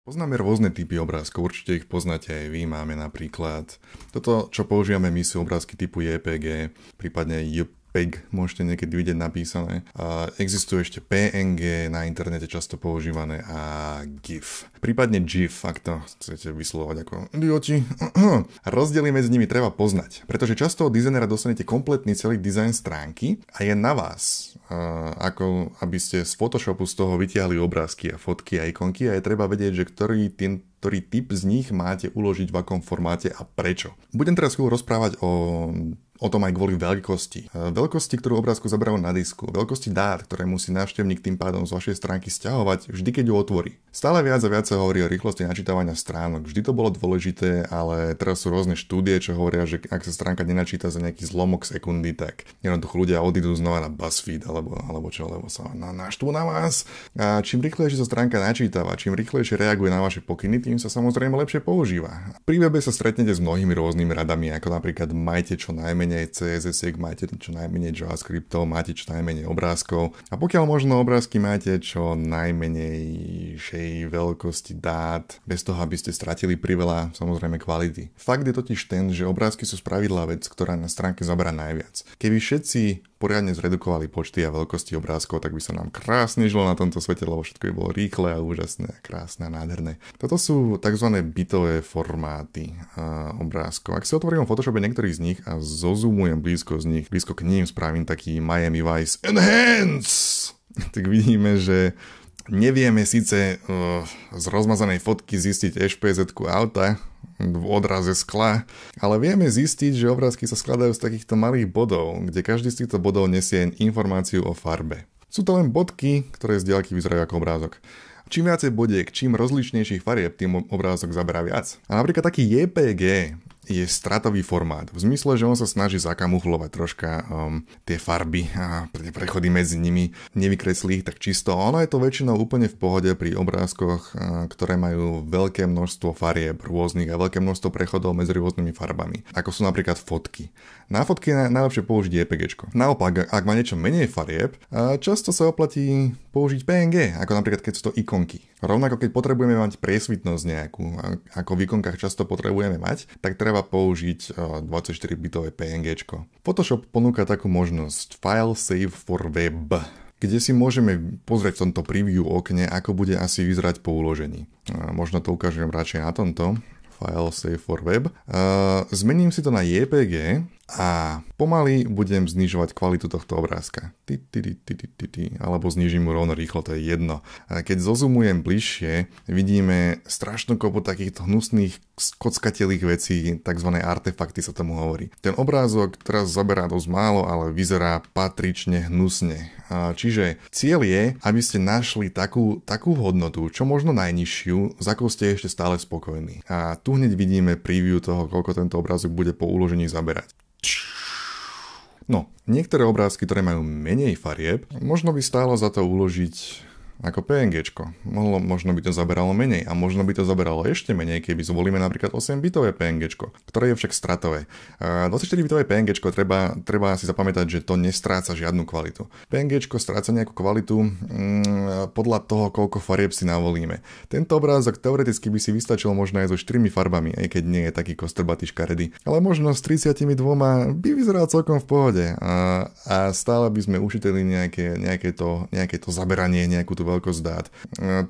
Poznáme rôzne typy obrázkov, určite ich poznáte aj vy, máme napríklad toto, čo používame my sú obrázky typu JPG, prípadne JPG, PEG môžete niekedy vidieť napísané. A existuje ešte PNG, na internete často používané a GIF. Prípadne GIF, ak to chcete vyslovať ako idioti. Rozdiely medzi nimi treba poznať, pretože často od dizajnera dostanete kompletný celý dizajn stránky a je na vás, ako aby ste z Photoshopu z toho vytiahli obrázky a fotky a ikonky a je treba vedieť, že ktorý tým ktorý typ z nich máte uložiť v akom formáte a prečo. Budem teraz chvíľu rozprávať o O tom aj kvôli veľkosti. E, veľkosti, ktorú obrázku zabral na disku, veľkosti dát, ktoré musí návštevník tým pádom z vašej stránky stiahovať vždy, keď ju otvorí. Stále viac a viac sa hovorí o rýchlosti načítavania stránok. Vždy to bolo dôležité, ale teraz sú rôzne štúdie, čo hovoria, že ak sa stránka nenačíta za nejaký zlomok sekundy, tak jednoducho ľudia odídu znova na BuzzFeed alebo, alebo čo, lebo sa na, naštú na vás. A čím rýchlejšie sa stránka načítava, čím rýchlejšie reaguje na vaše pokyny, tým sa samozrejme lepšie používa. Pri webe sa stretnete s mnohými rôznymi radami, ako napríklad majte čo najmenej najmenej CSS, máte čo najmenej JavaScriptov, máte čo najmenej obrázkov a pokiaľ možno obrázky máte čo najmenejšej veľkosti dát, bez toho, aby ste stratili priveľa samozrejme kvality. Fakt je totiž ten, že obrázky sú spravidla vec, ktorá na stránke zabrá najviac. Keby všetci poriadne zredukovali počty a veľkosti obrázkov, tak by sa nám krásne žilo na tomto svete, lebo všetko by bolo rýchle a úžasné a krásne a nádherné. Toto sú tzv. bitové formáty uh, obrázkov. Ak si otvorím v Photoshope niektorých z nich a zo zoomujem blízko z nich, blízko k ním spravím taký Miami Vice Enhance, tak vidíme, že nevieme síce uh, z rozmazanej fotky zistiť hpz auta v odraze skla, ale vieme zistiť, že obrázky sa skladajú z takýchto malých bodov, kde každý z týchto bodov nesie informáciu o farbe. Sú to len bodky, ktoré z diaľky vyzerajú ako obrázok. Čím viacej bodiek, čím rozličnejších farieb, tým obrázok zaberá viac. A napríklad taký JPG je stratový formát. V zmysle, že on sa snaží zakamuhlovať troška um, tie farby a prechody medzi nimi, nevykreslí ich tak čisto, ale je to väčšinou úplne v pohode pri obrázkoch, uh, ktoré majú veľké množstvo farieb rôznych a veľké množstvo prechodov medzi rôznymi farbami, ako sú napríklad fotky. Na fotky je najlepšie použiť JPG. Naopak, ak má niečo menej farieb, uh, často sa oplatí použiť PNG, ako napríklad keď sú to ikonky. Rovnako keď potrebujeme mať priesvitnosť nejakú, ako v ikonkách často potrebujeme mať, tak treba treba použiť 24-bitové eh, PNG. Photoshop ponúka takú možnosť File Save for Web, kde si môžeme pozrieť v tomto preview okne, ako bude asi vyzerať po uložení. Eh, možno to ukážem radšej na tomto. File Save for Web. Eh, zmením si to na JPG a pomaly budem znižovať kvalitu tohto obrázka. Ty, ty, ty, ty, ty, ty, ty. Alebo znižím mu rovno rýchlo, to je jedno. A keď zozumujem bližšie, vidíme strašnú kopu takýchto hnusných skockatelých vecí, tzv. artefakty sa tomu hovorí. Ten obrázok teraz zaberá dosť málo, ale vyzerá patrične hnusne. A čiže cieľ je, aby ste našli takú, takú hodnotu, čo možno najnižšiu, za koho ste ešte stále spokojní. A tu hneď vidíme preview toho, koľko tento obrázok bude po uložení zaberať. No, niektoré obrázky, ktoré majú menej farieb, možno by stálo za to uložiť ako PNG. Mohlo, možno by to zaberalo menej a možno by to zaberalo ešte menej, keby zvolíme napríklad 8-bitové PNG, ktoré je však stratové. 24-bitové PNG treba, treba si zapamätať, že to nestráca žiadnu kvalitu. PNG stráca nejakú kvalitu mm, podľa toho, koľko farieb si navolíme. Tento obrázok teoreticky by si vystačil možno aj so 4 farbami, aj keď nie je taký kostrbatý škaredý. Ale možno s 32 by vyzeral celkom v pohode a, a stále by sme ušiteli nejaké, nejaké, to, nejaké to zaberanie, nejakú tú veľkosť dát. E,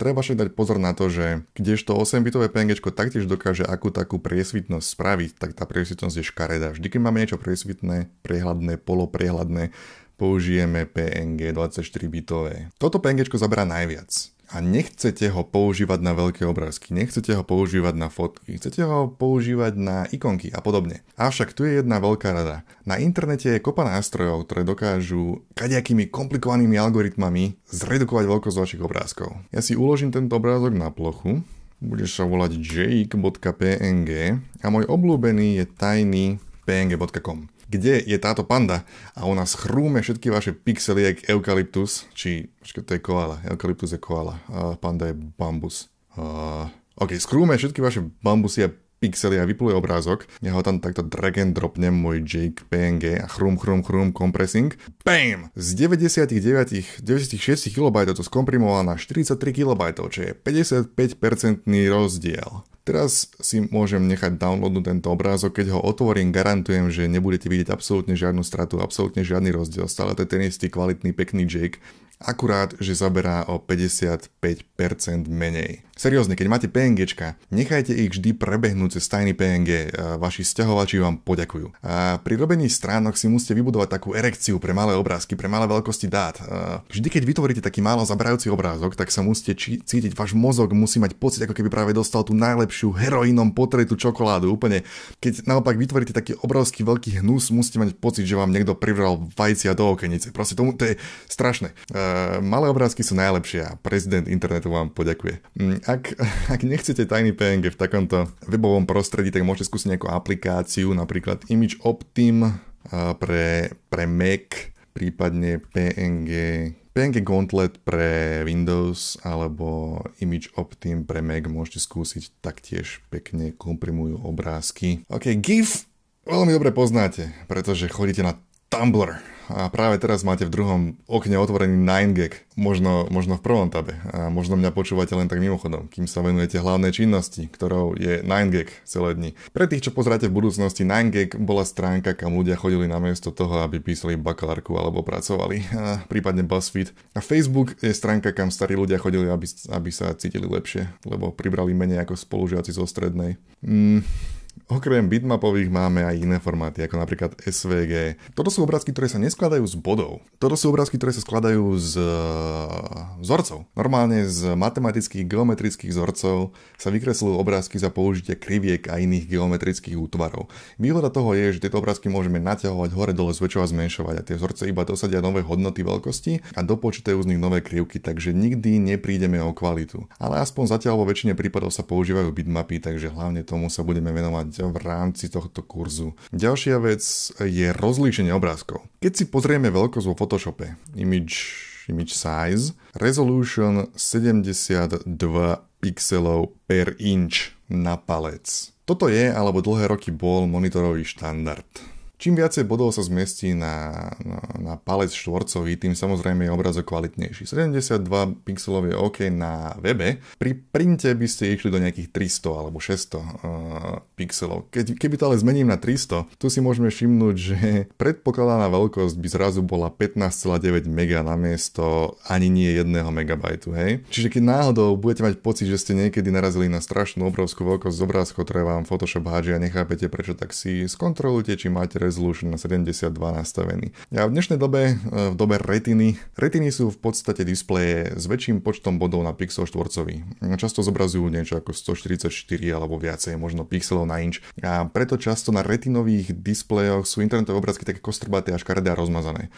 treba však dať pozor na to, že kdežto 8-bitové PNG taktiež dokáže akú takú priesvitnosť spraviť, tak tá priesvitnosť je škaredá. Vždy, keď máme niečo priesvitné, prehľadné, poloprehľadné, použijeme PNG 24 bitové. Toto PNG zabrá najviac a nechcete ho používať na veľké obrázky, nechcete ho používať na fotky, chcete ho používať na ikonky a podobne. Avšak tu je jedna veľká rada. Na internete je kopa nástrojov, ktoré dokážu kadejakými komplikovanými algoritmami zredukovať veľkosť vašich obrázkov. Ja si uložím tento obrázok na plochu, bude sa volať jake.png a môj obľúbený je tajný png.com kde je táto panda a ona schrúme všetky vaše pixely jak eukalyptus, či, počkaj, to je koala, eukalyptus je koala, a panda je bambus. Uh, OK, schrúme všetky vaše bambusy a pixely a vypluje obrázok. Ja ho tam takto drag and dropnem, môj Jake PNG a chrum, chrum, chrum, compressing. BAM! Z 99, 96 KB to skomprimoval na 43 KB, čo je 55% rozdiel. Teraz si môžem nechať downloadnúť tento obrázok, keď ho otvorím, garantujem, že nebudete vidieť absolútne žiadnu stratu, absolútne žiadny rozdiel. Stále to je ten istý kvalitný, pekný Jake, akurát, že zaberá o 55% menej. Seriózne, keď máte PNG, nechajte ich vždy prebehnúť cez tajný PNG, e, vaši stiahovači vám poďakujú. A pri robení stránok si musíte vybudovať takú erekciu pre malé obrázky, pre malé veľkosti dát. A e, vždy, keď vytvoríte taký málo zabrajúci obrázok, tak sa musíte či- cítiť, váš mozog musí mať pocit, ako keby práve dostal tú najlepšiu heroínom potretú čokoládu úplne. Keď naopak vytvoríte taký obrovský veľký hnus, musíte mať pocit, že vám niekto privral vajcia do okenice. Proste to, to je strašné. A e, malé obrázky sú najlepšie a prezident internetu vám poďakuje. Mm, ak, ak nechcete tajný PNG v takomto webovom prostredí, tak môžete skúsiť nejakú aplikáciu, napríklad Image Optim pre, pre Mac, prípadne PNG PNG Gauntlet pre Windows alebo Image Optim pre Mac môžete skúsiť, taktiež pekne komprimujú obrázky. Ok, GIF veľmi dobre poznáte, pretože chodíte na Tumblr a práve teraz máte v druhom okne otvorený 9gag, možno, možno v prvom tabe a možno mňa počúvate len tak mimochodom, kým sa venujete hlavnej činnosti, ktorou je 9gag celé dni. Pre tých, čo pozeráte v budúcnosti, 9gag bola stránka, kam ľudia chodili namiesto toho, aby písali bakalárku alebo pracovali, a prípadne BuzzFeed. A Facebook je stránka, kam starí ľudia chodili, aby, aby sa cítili lepšie, lebo pribrali menej ako spolužiaci zo strednej. Mm. Okrem bitmapových máme aj iné formáty, ako napríklad SVG. Toto sú obrázky, ktoré sa neskladajú z bodov. Toto sú obrázky, ktoré sa skladajú z eh, vzorcov. Normálne z matematických, geometrických vzorcov sa vykresľujú obrázky za použitie kriviek a iných geometrických útvarov. Výhoda toho je, že tieto obrázky môžeme naťahovať hore, dole, zväčšovať, zmenšovať a tie vzorce iba dosadia nové hodnoty veľkosti a dopočítajú z nich nové krivky, takže nikdy neprídeme o kvalitu. Ale aspoň zatiaľ vo väčšine prípadov sa používajú bitmapy, takže hlavne tomu sa budeme venovať prezentáciou v rámci tohto kurzu. Ďalšia vec je rozlíšenie obrázkov. Keď si pozrieme veľkosť vo Photoshope, image image size, resolution 72 pixelov per inch na palec. Toto je alebo dlhé roky bol monitorový štandard. Čím viacej bodov sa zmestí na, na, na palec štvorcový, tým samozrejme je obrazok kvalitnejší. 72 pixelov je OK na webe, pri printe by ste išli do nejakých 300 alebo 600 uh, pixelov. Keď, keby to ale zmením na 300, tu si môžeme všimnúť, že predpokladaná veľkosť by zrazu bola 15,9 mega na miesto ani nie 1 megabajtu, hej. Čiže keď náhodou budete mať pocit, že ste niekedy narazili na strašnú obrovskú veľkosť z obrázkov, ktoré vám Photoshop hádže a nechápete prečo, tak si skontrolujte, či máte resolution na 72 nastavený. A v dnešnej dobe, e, v dobe retiny, retiny sú v podstate displeje s väčším počtom bodov na pixel štvorcový. Často zobrazujú niečo ako 144 alebo viacej, možno pixelov na inč. A preto často na retinových displejoch sú internetové obrázky také kostrbaté a škaredé a rozmazané.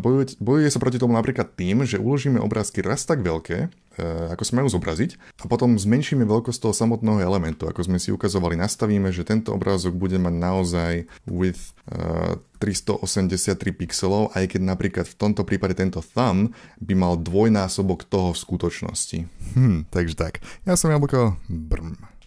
Bojuje, bojuje sa proti tomu napríklad tým, že uložíme obrázky raz tak veľké, Eh, ako sme ju zobraziť a potom zmenšíme veľkosť toho samotného elementu. Ako sme si ukazovali, nastavíme, že tento obrázok bude mať naozaj with uh, 383 pixelov, aj keď napríklad v tomto prípade tento thumb by mal dvojnásobok toho v skutočnosti. Hm, takže tak. Ja som Jablko Brm.